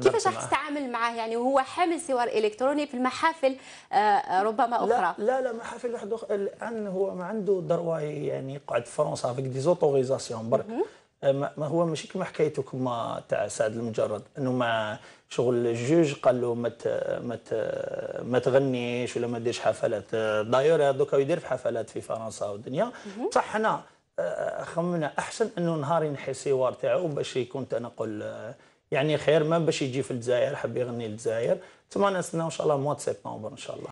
كيفاش نعم، راح نعم. تتعامل معاه يعني وهو حامل سوار الكتروني في المحافل آه، آه، ربما اخرى لا لا, محافل واحد اخرى الان هو ما عنده ضروه يعني يقعد في فرنسا فيك دي زوتوريزاسيون برك آه، ما هو ماشي كما حكايته كما تاع سعد المجرد انه ما شغل الجوج قال له ما ما ما تغنيش ولا ما ديرش حفلات داير دوكا يدير في حفلات في فرنسا والدنيا بصح حنا خمنا احسن انه نهار ينحي السوار تاعو باش يكون تنقل يعني خير ما باش يجي في الجزائر حبي يغني الجزائر ثم نستناو ان شاء الله مواد سبتمبر ان شاء الله